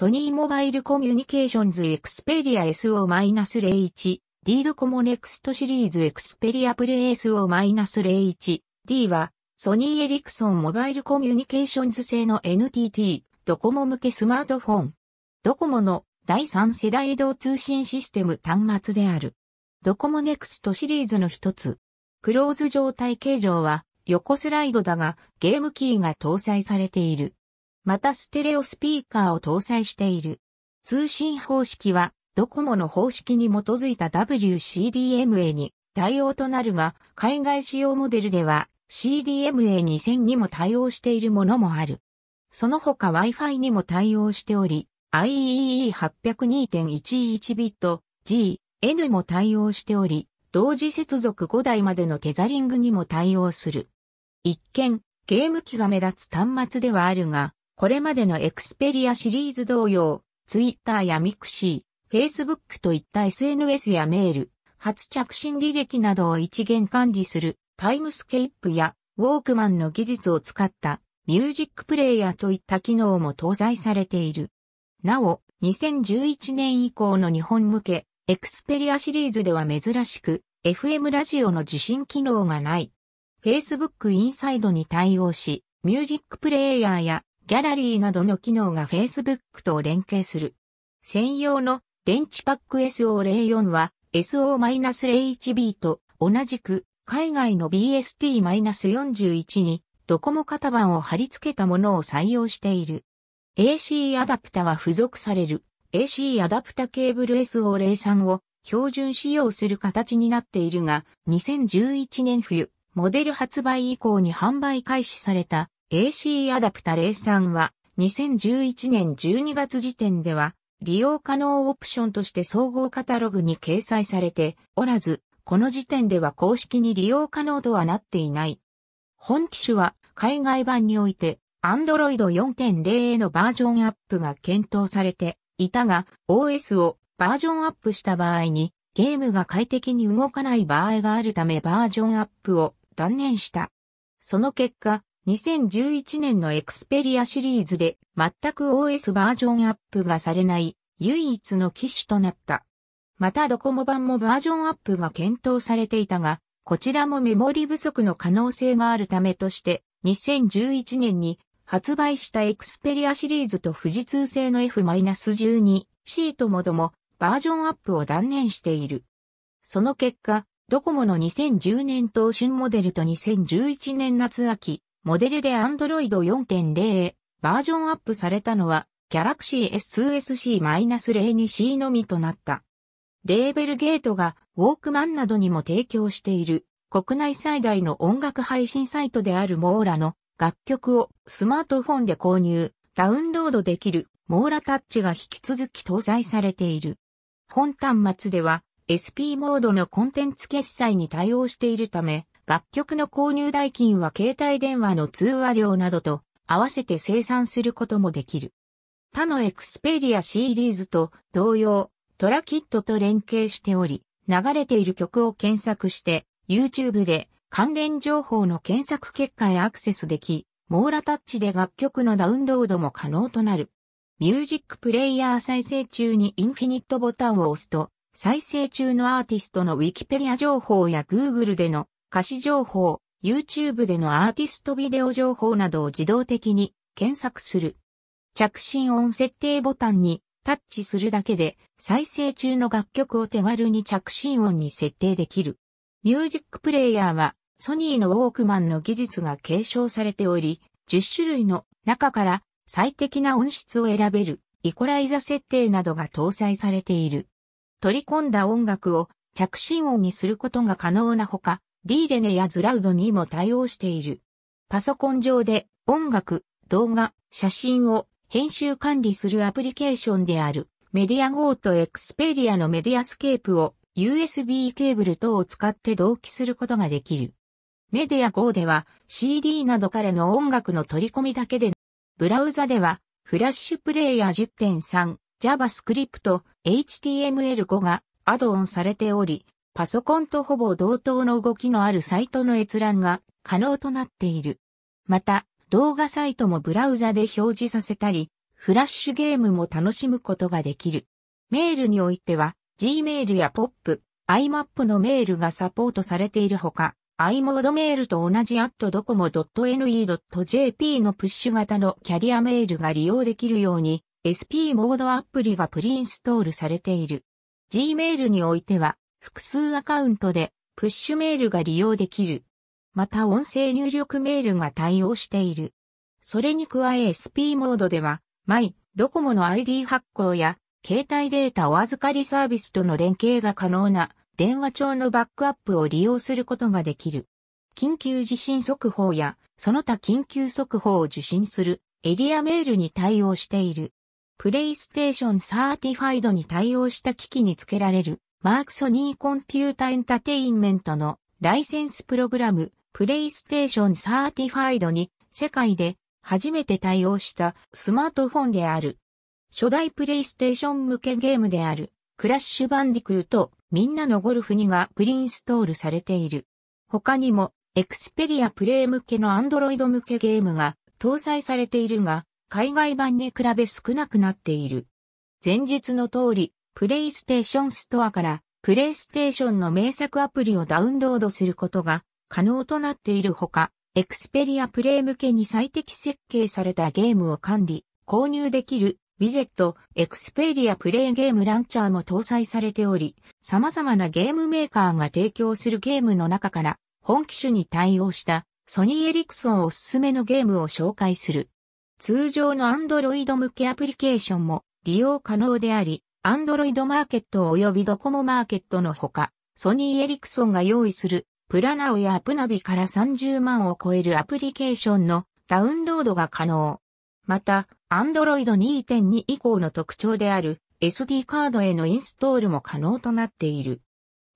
ソニーモバイルコミュニケーションズエクスペリア SO-01、D ドコモネクストシリーズエクスペリアプレイ SO-01、D は、ソニーエリクソンモバイルコミュニケーションズ製の NTT、ドコモ向けスマートフォン。ドコモの第3世代移動通信システム端末である。ドコモネクストシリーズの一つ。クローズ状態形状は横スライドだがゲームキーが搭載されている。またステレオスピーカーを搭載している。通信方式は、ドコモの方式に基づいた WCDMA に対応となるが、海外仕様モデルでは CDMA2000 にも対応しているものもある。その他 Wi-Fi にも対応しており、IEE802.11 b i t G、N も対応しており、同時接続5台までのテザリングにも対応する。一見、ゲーム機が目立つ端末ではあるが、これまでのエクスペリアシリーズ同様、ツイッターやミクシー、フェイスブックといった SNS やメール、初着信履歴などを一元管理するタイムスケープやウォークマンの技術を使ったミュージックプレイヤーといった機能も搭載されている。なお、2011年以降の日本向け、エクスペリアシリーズでは珍しく、FM ラジオの受信機能がない。Facebook インサイドに対応し、ミュージックプレイヤーやギャラリーなどの機能が Facebook と連携する。専用の電池パック SO04 は SO-01B と同じく海外の BST-41 にドコモ型番を貼り付けたものを採用している。AC アダプタは付属される AC アダプタケーブル SO03 を標準使用する形になっているが2011年冬モデル発売以降に販売開始された AC アダプタ03は2011年12月時点では利用可能オプションとして総合カタログに掲載されておらず、この時点では公式に利用可能とはなっていない。本機種は海外版において Android 4.0へのバージョンアップが検討されていたが OS をバージョンアップした場合にゲームが快適に動かない場合があるためバージョンアップを断念した。その結果、2011年のエクスペリアシリーズで全く OS バージョンアップがされない唯一の機種となった。またドコモ版もバージョンアップが検討されていたが、こちらもメモリ不足の可能性があるためとして、2011年に発売したエクスペリアシリーズと富士通製の F-12C ともどもバージョンアップを断念している。その結果、ドコモの2010年当春モデルと2011年夏秋、モデルで Android 4.0へバージョンアップされたのは Galaxy S2SC-02C のみとなった。レーベルゲートがウォークマンなどにも提供している国内最大の音楽配信サイトであるモーラの楽曲をスマートフォンで購入、ダウンロードできるモーラタッチが引き続き搭載されている。本端末では SP モードのコンテンツ決済に対応しているため、楽曲の購入代金は携帯電話の通話料などと合わせて生産することもできる。他のエクスペリアシリーズと同様、トラキットと連携しており、流れている曲を検索して、YouTube で関連情報の検索結果へアクセスでき、網羅タッチで楽曲のダウンロードも可能となる。ミュージックプレイヤー再生中にインフィニットボタンを押すと、再生中のアーティストのウィキペリア情報や Google での歌詞情報、YouTube でのアーティストビデオ情報などを自動的に検索する。着信音設定ボタンにタッチするだけで再生中の楽曲を手軽に着信音に設定できる。ミュージックプレイヤーはソニーのウォークマンの技術が継承されており、10種類の中から最適な音質を選べるイコライザ設定などが搭載されている。取り込んだ音楽を着信音にすることが可能なほか、D レネやズラウドにも対応している。パソコン上で音楽、動画、写真を編集管理するアプリケーションであるメディア GO とエクスペリアのメディアスケープを USB ケーブル等を使って同期することができる。メディア GO では CD などからの音楽の取り込みだけで、ブラウザではフラッシュプレイヤー10.3、JavaScript、HTML5 がアドオンされており、パソコンとほぼ同等の動きのあるサイトの閲覧が可能となっている。また、動画サイトもブラウザで表示させたり、フラッシュゲームも楽しむことができる。メールにおいては、Gmail や POP、iMap のメールがサポートされているほか、iMode メールと同じ atdocomo.ne.jp のプッシュ型のキャリアメールが利用できるように SP モードアプリがプリインストールされている。Gmail においては複数アカウントでプッシュメールが利用できる。また音声入力メールが対応している。それに加え SP モードでは、マイ、ドコモの ID 発行や、携帯データお預かりサービスとの連携が可能な電話帳のバックアップを利用することができる。緊急地震速報や、その他緊急速報を受信するエリアメールに対応している。プレイステーションサーティファイドに対応した機器につけられるマークソニーコンピュータエンタテインメントのライセンスプログラム、プレイステーションサーティファイドに世界で初めて対応したスマートフォンである。初代プレイステーション向けゲームであるクラッシュバンディクーとみんなのゴルフ2がプリンストールされている。他にもエクスペリアプレイ向けのアンドロイド向けゲームが搭載されているが、海外版に比べ少なくなっている。前述の通り、プレイステーションストアからプレイステーションの名作アプリをダウンロードすることが可能となっているほか、エクスペリアプレイ向けに最適設計されたゲームを管理、購入できるウィジェット、エクスペリアプレイゲームランチャーも搭載されており、様々なゲームメーカーが提供するゲームの中から本機種に対応したソニーエリクソンおすすめのゲームを紹介する。通常の Android 向けアプリケーションも利用可能であり、アンドロイドマーケット及びドコモマーケットのほか、ソニー・エリクソンが用意するプラナオやアプナビから30万を超えるアプリケーションのダウンロードが可能。また、アンドロイド2.2以降の特徴である SD カードへのインストールも可能となっている。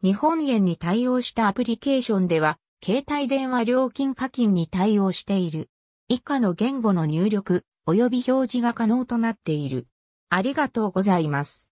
日本円に対応したアプリケーションでは、携帯電話料金課金に対応している。以下の言語の入力及び表示が可能となっている。ありがとうございます。